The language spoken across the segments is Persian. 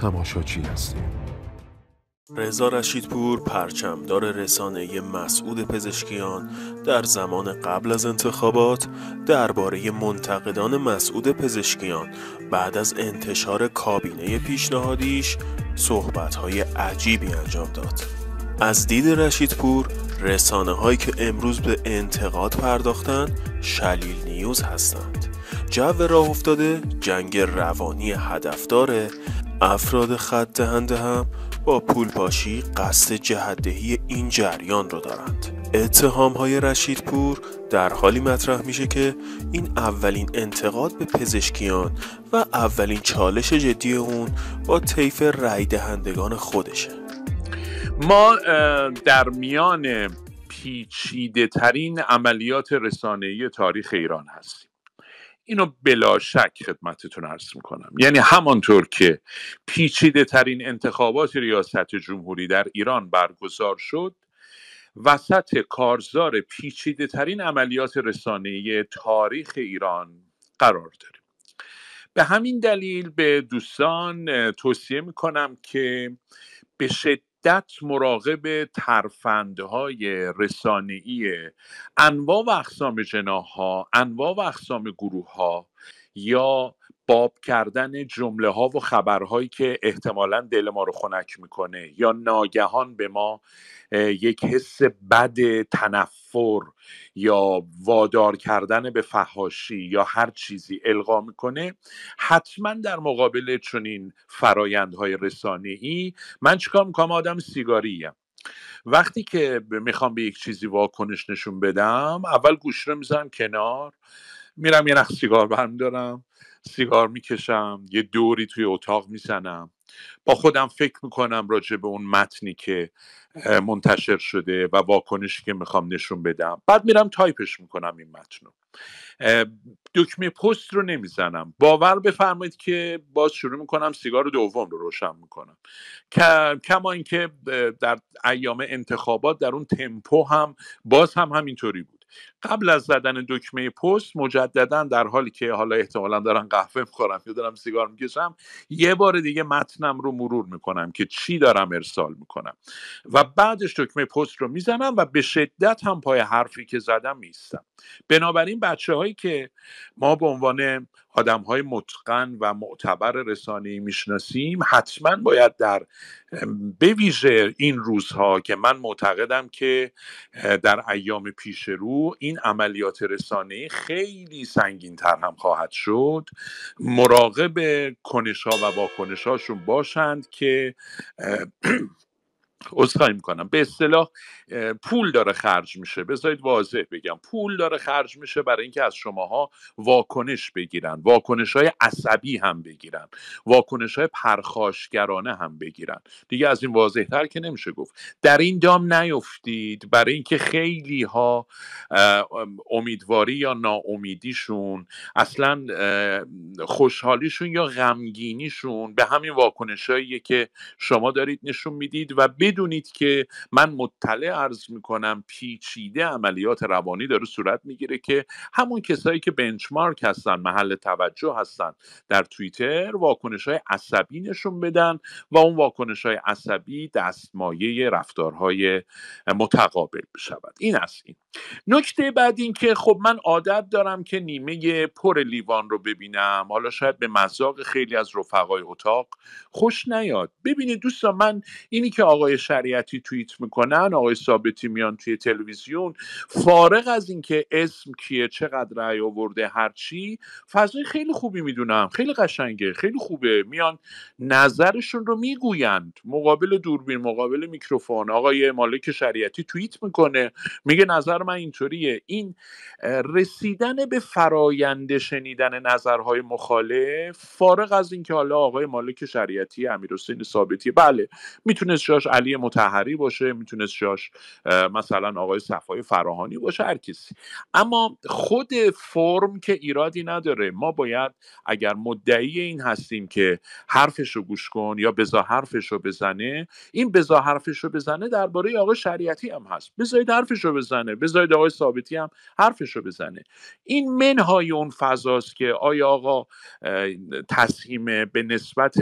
تماشاچی هستیم رضا رشیدپور پرچمدار رسانه مسعود پزشکیان در زمان قبل از انتخابات درباره منتقدان مسعود پزشکیان بعد از انتشار کابینه پیشنهادیش صحبتهای عجیبی انجام داد از دید رشیدپور رسانه هایی که امروز به انتقاد پرداختند شلیل نیوز هستند جو راه افتاده جنگ روانی هدف افراد خط دهنده هم با پول پاشی قصد جهدهی این جریان را دارند اتهام های رشید پور در حالی مطرح میشه که این اولین انتقاد به پزشکیان و اولین چالش جدی اون با طیف رای دهندگان خودشه ما در میان پیچیده ترین عملیات رسانه‌ای تاریخ ایران هستیم اینو بلا شک خدمتتون عرض میکنم یعنی همانطور که پیچیده ترین انتخابات ریاست جمهوری در ایران برگزار شد وسط کارزار پیچیده ترین عملیات رسانه تاریخ ایران قرار داریم به همین دلیل به دوستان توصیه میکنم که به شدت شدت مراقب ترفندهای رسانه‌ای انواع و اقسام جناح انواع و اقسام گروه ها یا باب کردن جمله ها و خبرهایی که احتمالا دل ما رو خنک میکنه یا ناگهان به ما یک حس بد تنفر یا وادار کردن به فهاشی یا هر چیزی القا میکنه حتما در مقابل چنین فرایندهای رسانه ای من چیکار میکنم آدم سیگاریم وقتی که میخوام به یک چیزی واکنش نشون بدم اول گوش رو میزنم کنار میرم یه نخ سیگار برمیدارم سیگار میکشم یه دوری توی اتاق میزنم با خودم فکر میکنم راجع به اون متنی که منتشر شده و واکنشی که میخوام نشون بدم بعد میرم تایپش میکنم این متن رو دکمه پست رو نمیزنم باور بفرمایید که باز شروع میکنم سیگار دوم رو روشن میکنم کما اینکه در ایام انتخابات در اون تمپو هم باز هم همینطوری بود قبل از زدن دکمه پست مجددا در حالی که حالا احتمالا دارم قهوه میخورم یا دارم سیگار میکشم یه بار دیگه متنم رو مرور میکنم که چی دارم ارسال میکنم و بعدش دکمه پست رو میزنم و به شدت هم پای حرفی که زدم میستم بنابراین بچه هایی که ما به عنوان آدم های متقن و معتبر رسانه میشناسیم حتما باید در بویژه این روزها که من معتقدم که در ایام پیش رو این عملیات رسانه خیلی سنگینتر هم خواهد شد مراقب کنش ها و واکنش هاشون باشند که عذرخواهی میکنم به اصطلاح پول داره خرج میشه بذارید واضح بگم پول داره خرج میشه برای اینکه از شماها واکنش بگیرن واکنش های عصبی هم بگیرن واکنش های پرخاشگرانه هم بگیرن دیگه از این واضح تر که نمیشه گفت در این دام نیفتید برای اینکه خیلی ها امیدواری یا ناامیدیشون اصلا خوشحالیشون یا غمگینیشون به همین واکنشهاییه که شما دارید نشون میدید و بدونید که من مطلع ارز میکنم پیچیده عملیات روانی داره صورت میگیره که همون کسایی که بنچمارک هستن محل توجه هستن در توییتر واکنش های عصبی نشون بدن و اون واکنش های عصبی دستمایه رفتارهای متقابل بشود این است این نکته بعد این که خب من عادت دارم که نیمه پر لیوان رو ببینم حالا شاید به مزاق خیلی از رفقای اتاق خوش نیاد ببینید دوستان من اینی که آقای شریعتی توییت میکنن آقای ثابتی میان توی تلویزیون فارغ از اینکه اسم کیه چقدر رأی آورده هرچی فضای خیلی خوبی میدونم خیلی قشنگه خیلی خوبه میان نظرشون رو میگویند مقابل دوربین مقابل میکروفون آقای مالک شریعتی توییت میکنه میگه نظر من اینطوریه این رسیدن به فرایند شنیدن نظرهای مخالف فارغ از اینکه حالا آقای مالک شریعتی امیرحسین ثابتی بله میتونست شاش علی متحری باشه میتونست شاش مثلا آقای صفای فراهانی باشه هر کسی اما خود فرم که ایرادی نداره ما باید اگر مدعی این هستیم که حرفش رو گوش کن یا بزا حرفش رو بزنه این بزا حرفش رو بزنه درباره آقای شریعتی هم هست بذارید حرفش رو بزنه بذارید آقای ثابتی هم حرفش رو بزنه این منهای اون فضاست که آیا آقا تصمیم به نسبت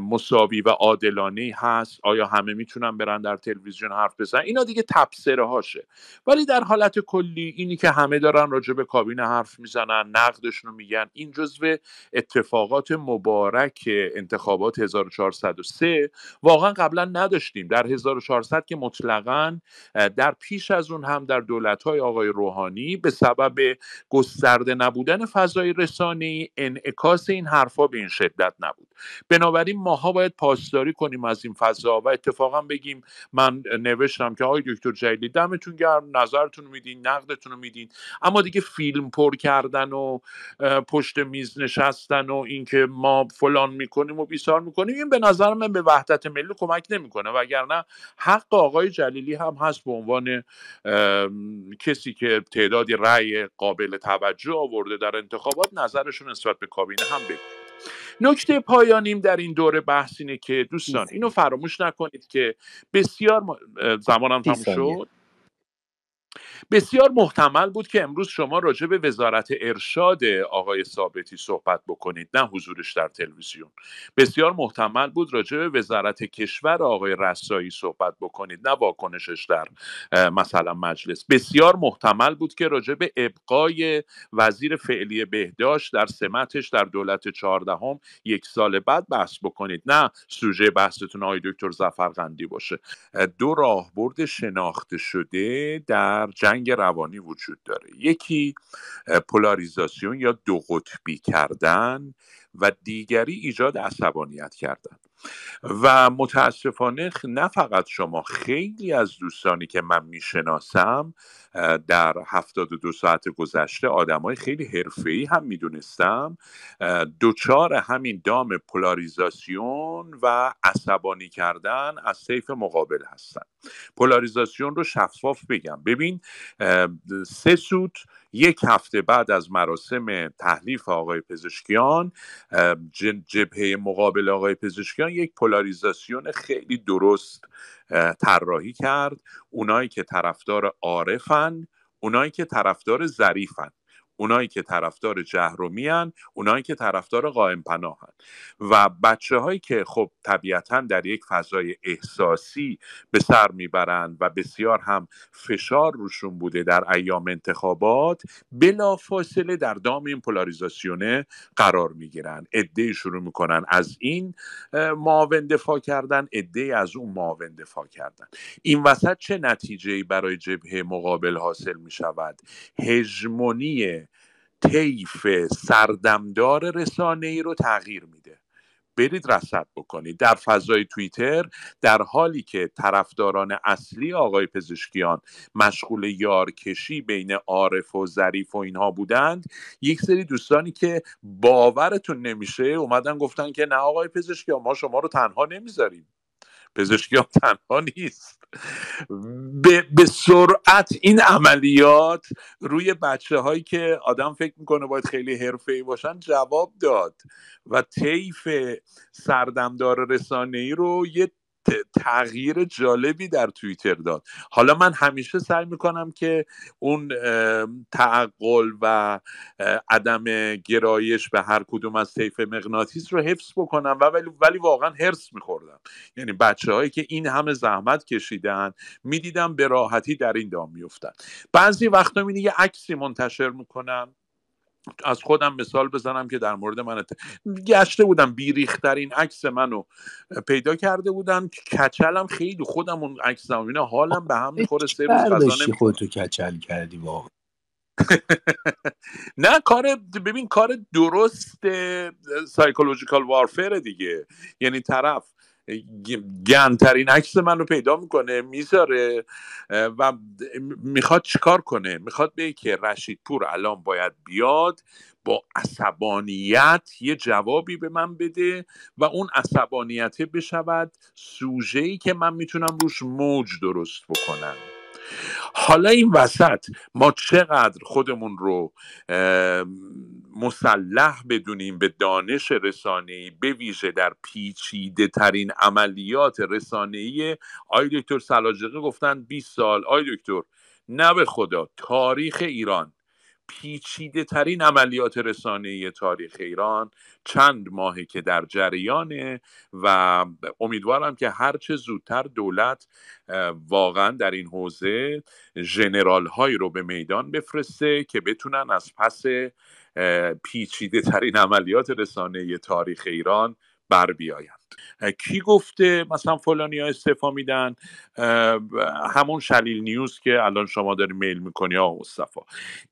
مساوی و عادلانه هست آیا همه میتونن برن در تلویزیون حرف بزنن اینا دیگه تبصره هاشه ولی در حالت کلی اینی که همه دارن راجع به کابینه حرف میزنن نقدشون رو میگن این جزو اتفاقات مبارک انتخابات 1403 واقعا قبلا نداشتیم در 1400 که مطلقا در پیش از اون هم در های آقای روحانی به سبب گسترده نبودن فضای رسانه‌ای انعکاس این حرفها به این شدت نبود بنابراین ماها باید پاسداری کنیم از این فضا و اتفاقا بگیم من نوشتم که آقای دکتر جلیلی دمتون گرم نظرتون میدین نقدتون رو میدین اما دیگه فیلم پر کردن و پشت میز نشستن و اینکه ما فلان میکنیم و بیسار میکنیم این به نظر من به وحدت ملی کمک نمیکنه وگرنه حق آقای جلیلی هم هست به عنوان کسی که تعدادی رأی قابل توجه آورده در انتخابات نظرشون نسبت به کابینه هم بگوید نکته پایانیم در این دوره بحث اینه که دوستان اینو فراموش نکنید که بسیار زمانم تموم شد بسیار محتمل بود که امروز شما راجع به وزارت ارشاد آقای ثابتی صحبت بکنید نه حضورش در تلویزیون بسیار محتمل بود راجع به وزارت کشور آقای رسایی صحبت بکنید نه واکنشش در مثلا مجلس بسیار محتمل بود که راجع به ابقای وزیر فعلی بهداشت در سمتش در دولت چهاردهم یک سال بعد بحث بکنید نه سوژه بحثتون آقای دکتر زفرغندی باشه دو راهبرد شناخته شده در جنگ روانی وجود داره یکی پولاریزاسیون یا دو قطبی کردن و دیگری ایجاد عصبانیت کردند. و متاسفانه نه فقط شما خیلی از دوستانی که من میشناسم در هفتاد و دو ساعت گذشته آدمای خیلی ای هم میدونستم دوچار همین دام پولاریزاسیون و عصبانی کردن از طیف مقابل هستن پولاریزاسیون رو شفاف بگم ببین سه سوت یک هفته بعد از مراسم تحلیف آقای پزشکیان جبهه مقابل آقای پزشکیان یک پولاریزاسیون خیلی درست طراحی کرد اونایی که طرفدار عارفن اونایی که طرفدار ظریفن اونایی که طرفدار جهرومی هن اونایی که طرفدار قائم پناه و بچه هایی که خب طبیعتا در یک فضای احساسی به سر میبرند و بسیار هم فشار روشون بوده در ایام انتخابات بلا فاصله در دام این پولاریزاسیونه قرار میگیرن ادهی شروع میکنن از این معاون دفاع کردن ادهی از اون معاون دفاع کردن این وسط چه نتیجه برای جبهه مقابل حاصل میشود؟ طیف سردمدار رسانه ای رو تغییر میده برید رصد بکنید در فضای توییتر در حالی که طرفداران اصلی آقای پزشکیان مشغول یارکشی بین عارف و ظریف و اینها بودند یک سری دوستانی که باورتون نمیشه اومدن گفتن که نه آقای پزشکیان ما شما رو تنها نمیذاریم پزشکیان تنها نیست به سرعت این عملیات روی بچه هایی که آدم فکر میکنه باید خیلی حرفه ای باشن جواب داد و طیف سردمدار رسانه ای رو یه تغییر جالبی در توییتر داد حالا من همیشه سعی میکنم که اون تعقل و عدم گرایش به هر کدوم از سیف مغناطیس رو حفظ بکنم و ولی, ولی واقعا هرس میخوردم یعنی بچه هایی که این همه زحمت کشیدن میدیدم به راحتی در این دام میفتن بعضی وقتا میدید یه عکسی منتشر میکنم از خودم مثال بزنم که در مورد من گشته بودم بیریخترین عکس منو پیدا کرده بودم کچلم خیلی خودم اون عکس حالم به هم میخوره سه روز خودتو کچل کردی واقعا نه کار ببین کار درست سایکولوژیکال وارفر دیگه یعنی طرف گندترین عکس من رو پیدا میکنه میذاره و میخواد چیکار کنه میخواد بگه که رشید پور الان باید بیاد با عصبانیت یه جوابی به من بده و اون عصبانیته بشود سوژه ای که من میتونم روش موج درست بکنم حالا این وسط ما چقدر خودمون رو مسلح بدونیم به دانش رسانه‌ای به ویژه در پیچیده ترین عملیات رسانه‌ای آی دکتر سلاجقه گفتن 20 سال آی دکتر نه به خدا تاریخ ایران پیچیده ترین عملیات رسانه تاریخ ایران چند ماهی که در جریانه و امیدوارم که هرچه زودتر دولت واقعا در این حوزه جنرال هایی رو به میدان بفرسته که بتونن از پس پیچیده ترین عملیات رسانه تاریخ ایران بر بیاین کی گفته مثلا فلانی ها استعفا میدن همون شلیل نیوز که الان شما داری میل میکنی آقا مصطفی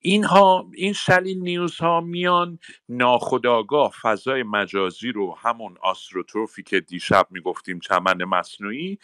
اینها این شلیل نیوز ها میان ناخداگاه فضای مجازی رو همون آستروتروفی که دیشب میگفتیم چمن مصنوعی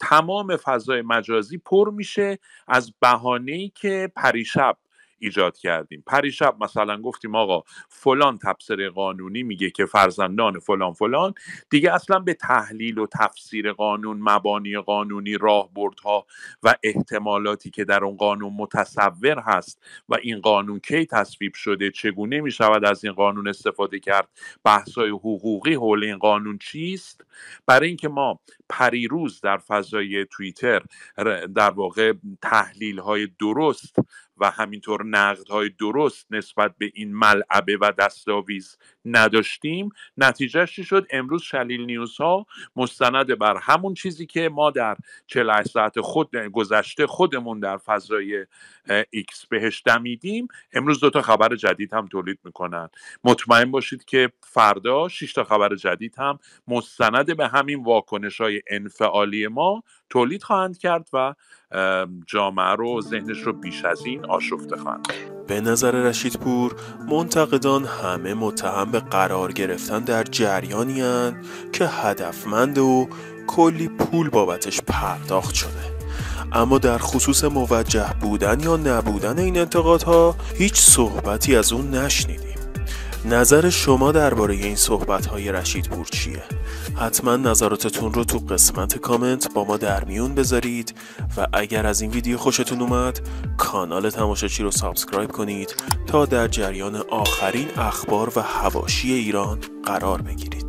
تمام فضای مجازی پر میشه از بهانه ای که پریشب ایجاد کردیم پریشب مثلا گفتیم آقا فلان تفسیر قانونی میگه که فرزندان فلان فلان دیگه اصلا به تحلیل و تفسیر قانون مبانی قانونی راهبردها و احتمالاتی که در اون قانون متصور هست و این قانون کی تصویب شده چگونه میشود از این قانون استفاده کرد بحثای حقوقی حول این قانون چیست برای اینکه ما پریروز در فضای توییتر در واقع تحلیل های درست و همینطور نقدهای درست نسبت به این ملعبه و دستاویز نداشتیم نتیجهش شد امروز شلیل نیوز ها مستند بر همون چیزی که ما در 48 ساعت خود گذشته خودمون در فضای ایکس بهش دمیدیم امروز دو تا خبر جدید هم تولید میکنن مطمئن باشید که فردا شش تا خبر جدید هم مستند به همین واکنش های انفعالی ما تولید خواهند کرد و جامعه رو ذهنش رو بیش از این آشفته خواهند به نظر رشید پور منتقدان همه متهم به قرار گرفتن در جریانی هن که هدفمند و کلی پول بابتش پرداخت شده اما در خصوص موجه بودن یا نبودن این انتقادها هیچ صحبتی از اون نشنیدیم نظر شما درباره این صحبت های رشید پور چیه؟ حتما نظراتتون رو تو قسمت کامنت با ما در میون بذارید و اگر از این ویدیو خوشتون اومد کانال تماشاچی رو سابسکرایب کنید تا در جریان آخرین اخبار و هواشی ایران قرار بگیرید